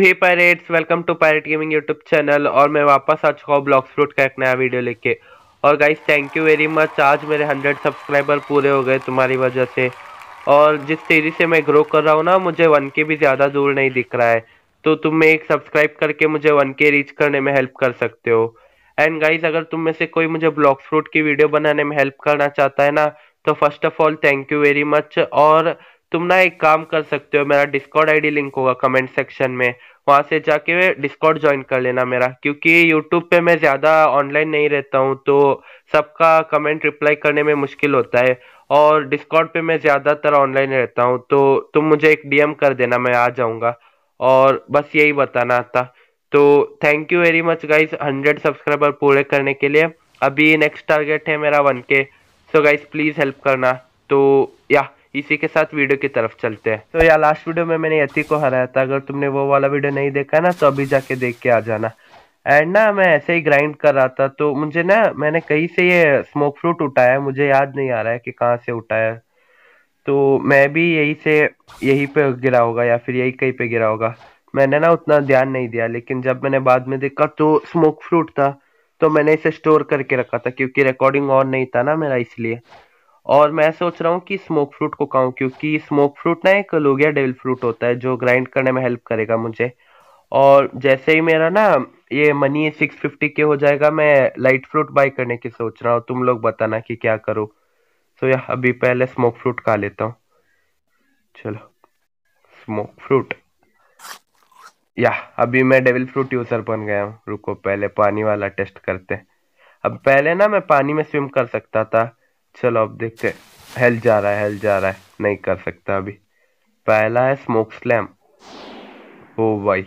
Hey pirates welcome to pirate gaming YouTube channel और मैं वापस आ चुका हूँ ब्लॉक्स फ्रूट का एक नया वीडियो लेके और guys thank you very much आज मेरे हंड्रेड सब्सक्राइबर पूरे हो गए तुम्हारी वजह से और जिस तेजी से मैं ग्रो कर रहा हूँ ना मुझे वन के भी ज़्यादा दूर नहीं दिख रहा है तो तुम एक सब्सक्राइब करके मुझे वन के रीच करने में हेल्प कर सकते हो एंड गाइज अगर तुम में से कोई मुझे ब्लॉक्स फ्रूट की वीडियो बनाने में हेल्प करना चाहता है ना तो first of all thank you very much और तुम ना एक काम कर सकते हो मेरा डिस्कॉर्ड आईडी लिंक होगा कमेंट सेक्शन में वहाँ से जाके डिस्कॉर्ड ज्वाइन कर लेना मेरा क्योंकि यूट्यूब पे मैं ज़्यादा ऑनलाइन नहीं रहता हूँ तो सबका कमेंट रिप्लाई करने में मुश्किल होता है और डिस्कॉर्ड पे मैं ज़्यादातर ऑनलाइन रहता हूँ तो तुम मुझे एक डीएम कर देना मैं आ जाऊँगा और बस यही बताना था तो thank you very much guys hundred subscriber पूरे करने के लिए अभी नेक्स्ट टारगेट है मेरा वन के सो गाइज प्लीज़ हेल्प करना तो या इसी के साथ वीडियो की तरफ चलते हैं तो यार लास्ट वीडियो में मैंने यति को हराया था अगर तुमने वो वाला वीडियो नहीं देखा ना तो अभी जाके देख के आ जाना एंड ना मैं ऐसे ही ग्राइंड कर रहा था तो मुझे ना मैंने कहीं से ये स्मोक फ्रूट उठाया मुझे याद नहीं आ रहा है कि कहाँ से उठाया तो मैं भी यही से यही पे गिरा होगा या फिर यही कहीं पे गिरा होगा मैंने ना उतना ध्यान नहीं दिया लेकिन जब मैंने बाद में देखा तो स्मोक फ्रूट था तो मैंने इसे स्टोर करके रखा था क्योंकि रिकॉर्डिंग ऑन नहीं था ना मेरा इसलिए और मैं सोच रहा हूँ कि स्मोक फ्रूट को खाऊं क्योंकि स्मोक फ्रूट ना एक लोगिया डेविल फ्रूट होता है जो ग्राइंड करने में हेल्प करेगा मुझे और जैसे ही मेरा ना ये मनी सिक्स फिफ्टी के हो जाएगा मैं लाइट फ्रूट बाई करने की सोच रहा हूँ तुम लोग बताना कि क्या करो तो यह अभी पहले स्मोक फ्रूट खा लेता हूँ चलो स्मोक फ्रूट या अभी मैं डेविल फ्रूट यूजर बन गया हूँ रुको पहले पानी वाला टेस्ट करते अब पहले ना मैं पानी में स्विम कर सकता था चलो अब देखते हैं हेल जा रहा है हेल जा रहा है नहीं कर सकता अभी पहला है स्मोक स्लैम ओ भाई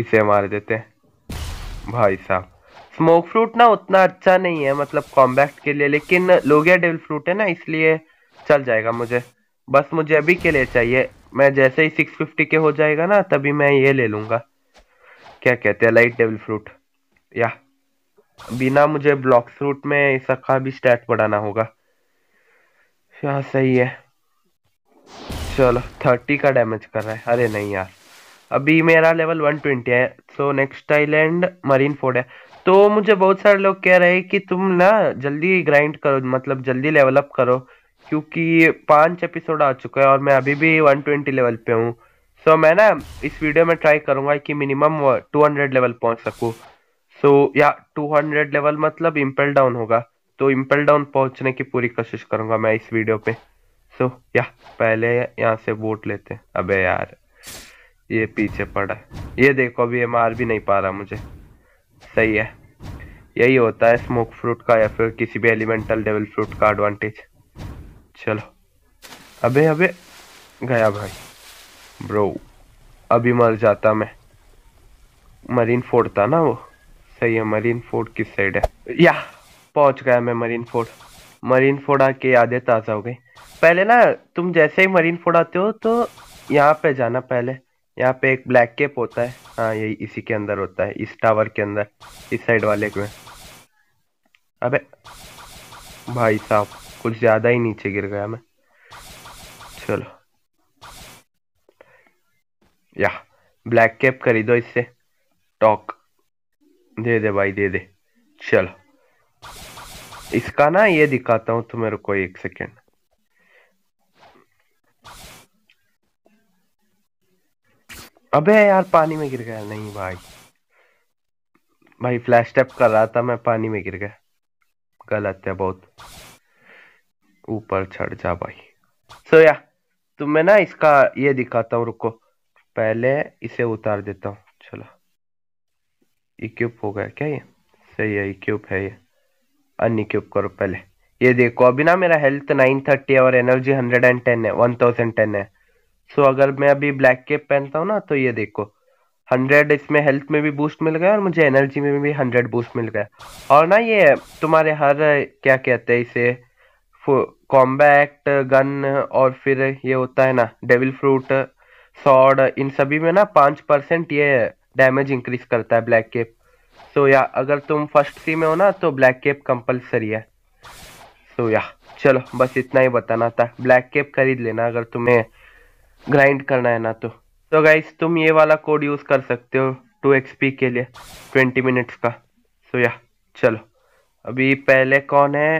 इसे मार देते हैं भाई साहब स्मोक फ्रूट ना उतना अच्छा नहीं है मतलब कॉम्बैक्ट के लिए लेकिन लोगिया डेविल फ्रूट है ना इसलिए चल जाएगा मुझे बस मुझे अभी के लिए चाहिए मैं जैसे ही सिक्स फिफ्टी के हो जाएगा ना तभी मैं ये ले लूँगा क्या कहते हैं लाइट डेविल फ्रूट या बिना मुझे ब्लॉक रूट में सखा भी स्टैट बढ़ाना होगा यहाँ सही है चलो थर्टी का डैमेज कर रहा है अरे नहीं यार अभी मेरा लेवल वन ट्वेंटी है so next island Marine Ford है तो मुझे बहुत सारे लोग कह रहे हैं कि तुम ना जल्दी ग्राइंड करो मतलब जल्दी लेवल अप करो क्योंकि पांच एपिसोड आ चुका है और मैं अभी भी 120 लेवल पे हूँ सो so, मैं ना इस वीडियो में ट्राई करूँगा कि मिनिमम 200 लेवल पहुँच सकूँ सो so, या 200 लेवल मतलब इम्पल डाउन होगा तो इम्पल डाउन पहुंचने की पूरी कोशिश करूंगा मैं इस वीडियो पे सो so, या पहले यहाँ से वोट लेते हैं अबे यार ये पीछे पड़ा ये देखो अभी ये मार भी नहीं पा रहा मुझे सही है यही होता है स्मोक फ्रूट का या फिर किसी भी एलिमेंटल डेवल फ्रूट का एडवांटेज चलो अबे अबे गया भाई ब्रो अभी मर जाता मैं मरीन फोड़ता ना वो सही है मरीन फोर्ट किस साइड है या पहुंच गया मैं मरीन फोर्ट मरीन फोर्ट आके यादें ताज़ा हो गई पहले ना तुम जैसे ही मरीन फोर्ट आते हो तो यहाँ पे जाना पहले यहाँ पे एक ब्लैक केप होता है हाँ यही इसी के अंदर होता है इस टावर के अंदर इस साइड वाले में अबे भाई साहब कुछ ज़्यादा ही नीचे गिर गया मैं चलो या ब्लैक कैप खरीदो इससे टॉक दे दे भाई दे दे चलो इसका ना ये दिखाता हूं तुम्हें तो रुको एक सेकेंड अबे यार पानी में गिर गया नहीं भाई भाई फ्लैश टैप कर रहा था मैं पानी में गिर गया गलत है बहुत ऊपर चढ़ जा भाई सो so, या yeah, तुम्हें तो ना इसका ये दिखाता हूँ रुको पहले इसे उतार देता हूँ इक्यूब गया क्या ये सही है इक्यूब है ये अन इक्यूब करो पहले ये देखो अभी ना मेरा हेल्थ नाइन थर्टी है और एनर्जी हंड्रेड एंड टेन है वन थाउजेंड टेन है सो अगर मैं अभी ब्लैक केप पहनता हूँ ना तो ये देखो हंड्रेड इसमें हेल्थ में भी बूस्ट मिल गया और मुझे एनर्जी में भी हंड्रेड बूस्ट मिल गया और ना ये तुम्हारे हर क्या कहते हैं इसे कॉम्बैक्ट गन और फिर ये होता है ना डेविल फ्रूट सॉर्ड इन सभी में ना पाँच परसेंट ये डैमेज इंक्रीज करता है ब्लैक केप सो या अगर तुम फर्स्ट सी में हो ना तो ब्लैक केप कंपलसरी है सो या चलो बस इतना ही बताना था ब्लैक केप खरीद लेना अगर तुम्हें ग्राइंड करना है ना तो तो गाइस तुम ये वाला कोड यूज़ कर सकते हो टू एक्सपी के लिए ट्वेंटी मिनट्स का सो या चलो अभी पहले कौन है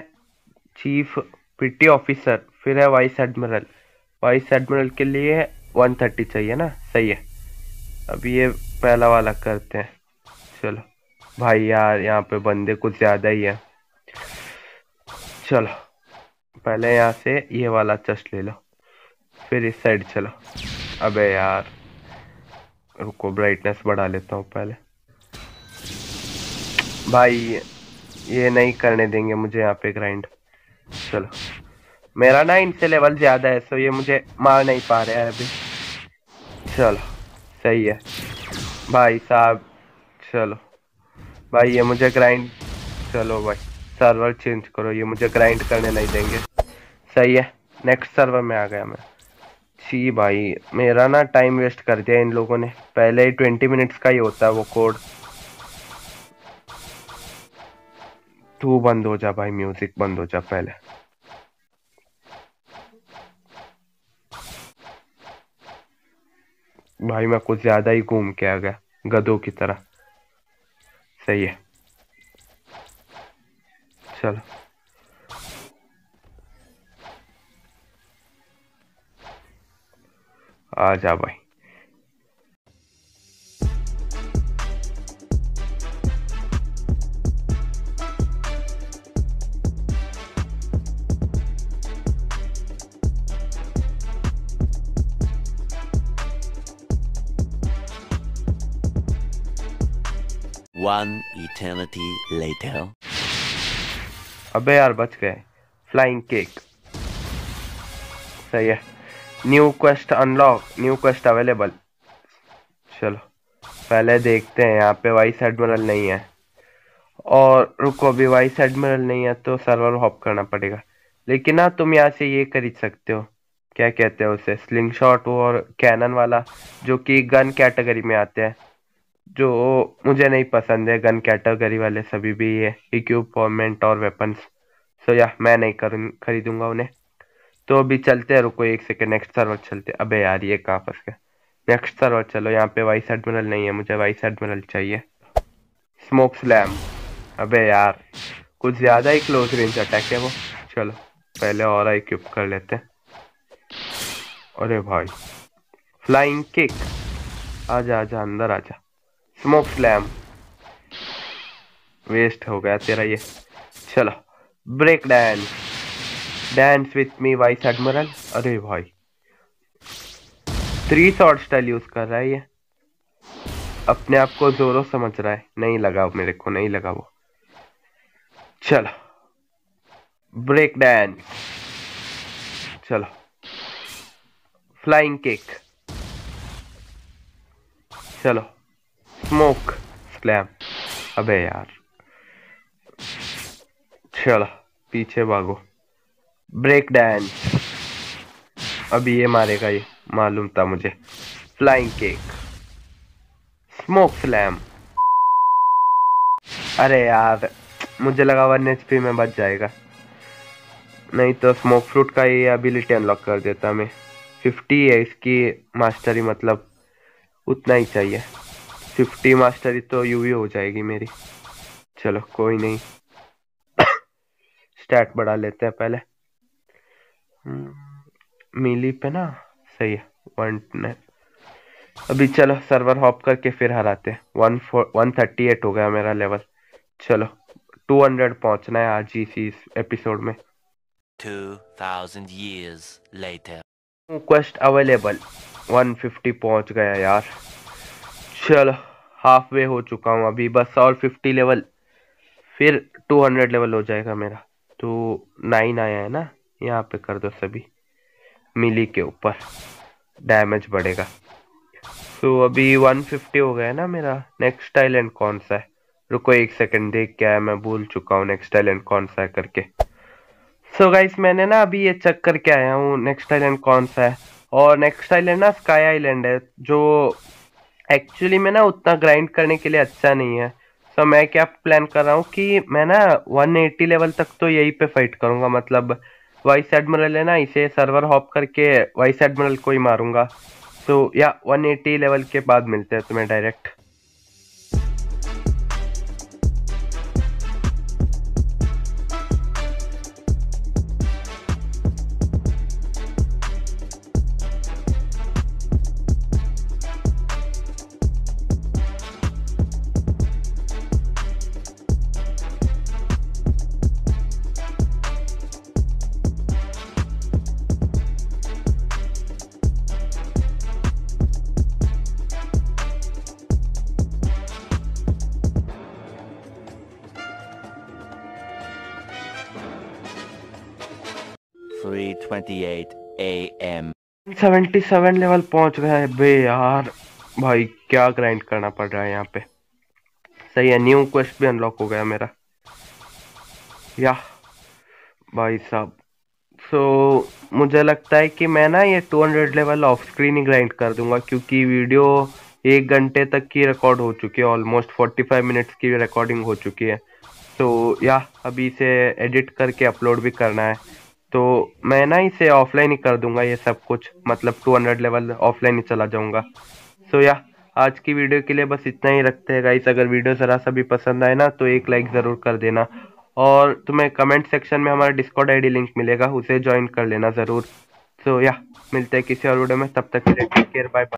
चीफ पीटी ऑफिसर फिर है वाइस एडमिरल वाइस एडमिरल के लिए वन थर्टी चाहिए ना सही है अभी ये पहला वाला करते हैं चलो भाई यार यहाँ पे बंदे कुछ ज़्यादा ही है चलो पहले यहाँ से ये वाला चस्ट ले लो फिर इस साइड चलो अबे यार रुको ब्राइटनेस बढ़ा लेता हूँ पहले भाई ये नहीं करने देंगे मुझे यहाँ पे ग्राइंड चलो मेरा ना इनसे लेवल ज़्यादा है सो ये मुझे मार नहीं पा रहे है अभी चलो सही है भाई साहब चलो भाई ये मुझे ग्राइंड चलो भाई सर्वर चेंज करो ये मुझे ग्राइंड करने नहीं देंगे सही है नेक्स्ट सर्वर में आ गया मैं जी भाई मेरा ना टाइम वेस्ट कर दिया इन लोगों ने पहले ही ट्वेंटी मिनट्स का ही होता है वो कोड तू बंद हो जा भाई म्यूजिक बंद हो जा पहले भाई मैं कुछ ज़्यादा ही घूम के आ गया गधों की तरह सही है चलो आ जा भाई One eternity later. अबे यार बच गए फ्लाइंग केक सही है new quest unlock new quest available चलो पहले देखते हैं यहाँ पे वाइस एडमिरल नहीं है और रुको अभी वाइस एडमिरल नहीं है तो सर्वर हॉप करना पड़ेगा लेकिन ना तुम यहाँ से ये खरीद सकते हो क्या कहते हैं उसे स्लिंग शॉट और कैनन वाला जो कि गन कैटेगरी में आते हैं जो मुझे नहीं पसंद है गन कैटेगरी वाले सभी भी ये इक्विपमेंट e और वेपन्स सो या मैं नहीं करूँ खरीदूंगा उन्हें तो अभी चलते हैं रुको एक सेकेंड नेक्स्ट सर्वर चलते अबे यार ये कहाँ फंस गया नेक्स्ट सर्वर चलो यहाँ पे वाइस एडमिरल नहीं है मुझे वाइस एडमिरल चाहिए स्मोक स्लैम अबे यार कुछ ज़्यादा ही क्लोज रेंज अटैक है वो चलो पहले और इक्विप कर लेते हैं अरे भाई फ्लाइंग किक आजा आजा अंदर आजा स्मोक स्लैम वेस्ट हो गया तेरा ये चलो break dance dance with me vice admiral अरे भाई थ्री शॉर्ट स्टाइल यूज कर रहा है ये अपने आप को जोरों समझ रहा है नहीं लगा मेरे को नहीं लगा वो चलो ब्रेक डांस चलो फ्लाइंग केक चलो स्मोक स्लैम अबे यार चलो पीछे भागो ब्रेक डांस अभी ये मारेगा ये मालूम था मुझे फ्लाइंग केक स्मोक स्लैम अरे यार मुझे लगा वन एच में बच जाएगा नहीं तो स्मोक फ्रूट का ये एबिलिटी अनलॉक कर देता मैं फिफ्टी है इसकी मास्टरी मतलब उतना ही चाहिए फिफ्टी मास्टरी तो यूवी हो जाएगी मेरी चलो कोई नहीं स्टैट बढ़ा लेते हैं पहले हम्म, मिली पे ना सही है वन अभी चलो सर्वर हॉप करके फिर हराते हैं one four one thirty eight हो गया मेरा लेवल चलो टू हंड्रेड पहुंचना है आज ही इसी एपिसोड में 2000 years later क्वेस्ट अवेलेबल 150 पहुंच गया यार चलो हाफ वे हो चुका हूँ अभी बस और फिफ्टी लेवल फिर टू हंड्रेड लेवल हो जाएगा मेरा तो नाइन आया है ना यहाँ पे कर दो सभी मिली के ऊपर डैमेज बढ़ेगा तो अभी वन फिफ्टी हो गया है ना मेरा नेक्स्ट आइलैंड कौन सा है रुको एक सेकंड देख क्या है मैं भूल चुका हूँ नेक्स्ट आइलैंड कौन सा है करके सो so गाइस मैंने ना अभी ये चेक करके आया हूँ नेक्स्ट आइलैंड कौन सा है और नेक्स्ट आइलैंड ना स्काई आइलैंड है जो एक्चुअली मैं ना उतना ग्राइंड करने के लिए अच्छा नहीं है तो मैं क्या प्लान कर रहा हूँ कि मैं ना वन एटी लेवल तक तो यही पे फाइट करूँगा मतलब वाइस एडमिरल है ना इसे सर्वर हॉप करके वाइस एडमिरल को ही मारूंगा तो या वन एटी लेवल के बाद मिलते हैं तुम्हें डायरेक्ट 78 AM 77 लेवल पहुंच गया है बे यार भाई क्या ग्राइंड करना पड़ रहा है यहाँ पे सही है न्यू क्वेस्ट भी अनलॉक हो गया मेरा या भाई साहब सो so, मुझे लगता है कि मैं ना ये 200 लेवल ऑफ स्क्रीन ही ग्राइंड कर दूंगा क्योंकि वीडियो एक घंटे तक की रिकॉर्ड हो चुकी है ऑलमोस्ट 45 मिनट्स की रिकॉर्डिंग हो चुकी है तो so, या अभी इसे एडिट करके अपलोड भी करना है तो मैं ना इसे ऑफलाइन ही कर दूंगा ये सब कुछ मतलब 200 लेवल ऑफलाइन ही चला जाऊंगा सो so, या yeah, आज की वीडियो के लिए बस इतना ही रखते हैं गाइस अगर वीडियो ज़रा सा भी पसंद आए ना तो एक लाइक ज़रूर कर देना और तुम्हें कमेंट सेक्शन में हमारा डिस्कॉर्ड आईडी लिंक मिलेगा उसे ज्वाइन कर लेना ज़रूर सो so, या yeah, मिलते हैं किसी और वीडियो में तब तक के लिए टेक केयर बाय बाय